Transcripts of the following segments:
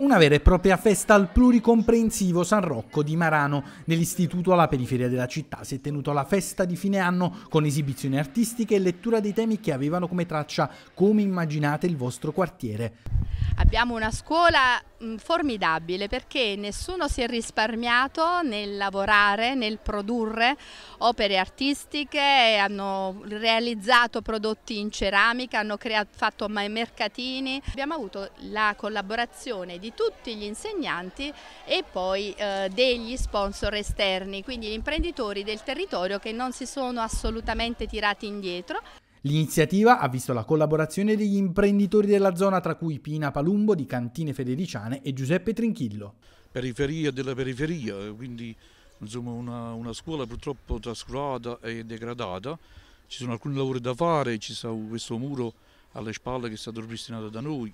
Una vera e propria festa al pluricomprensivo San Rocco di Marano. Nell'istituto alla periferia della città si è tenuta la festa di fine anno con esibizioni artistiche e lettura dei temi che avevano come traccia come immaginate il vostro quartiere. Abbiamo una scuola formidabile perché nessuno si è risparmiato nel lavorare, nel produrre opere artistiche, hanno realizzato prodotti in ceramica, hanno fatto mercatini. Abbiamo avuto la collaborazione di tutti gli insegnanti e poi eh, degli sponsor esterni, quindi gli imprenditori del territorio che non si sono assolutamente tirati indietro. L'iniziativa ha visto la collaborazione degli imprenditori della zona, tra cui Pina Palumbo di Cantine Federiciane e Giuseppe Trinchillo. Periferia della periferia, quindi insomma, una, una scuola purtroppo trascurata e degradata. Ci sono alcuni lavori da fare, ci sta questo muro alle spalle che è stato ripristinato da noi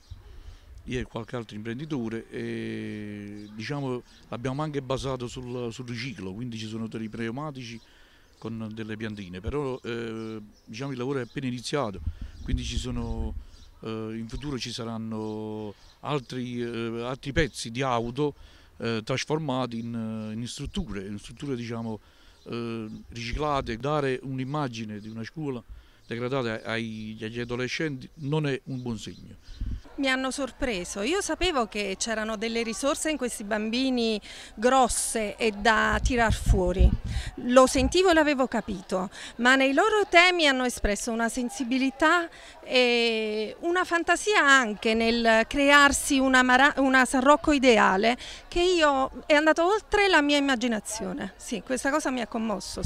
io e qualche altro imprenditore e diciamo l'abbiamo anche basato sul, sul riciclo, quindi ci sono dei pneumatici con delle piantine, però eh, diciamo il lavoro è appena iniziato, quindi sono, eh, in futuro ci saranno altri, eh, altri pezzi di auto eh, trasformati in, in, strutture, in strutture diciamo, eh, riciclate. Dare un'immagine di una scuola degradata agli adolescenti non è un buon segno mi hanno sorpreso. Io sapevo che c'erano delle risorse in questi bambini grosse e da tirar fuori. Lo sentivo e l'avevo capito, ma nei loro temi hanno espresso una sensibilità e una fantasia anche nel crearsi una, Mara, una San Rocco ideale che io è andato oltre la mia immaginazione. Sì, questa cosa mi ha commosso.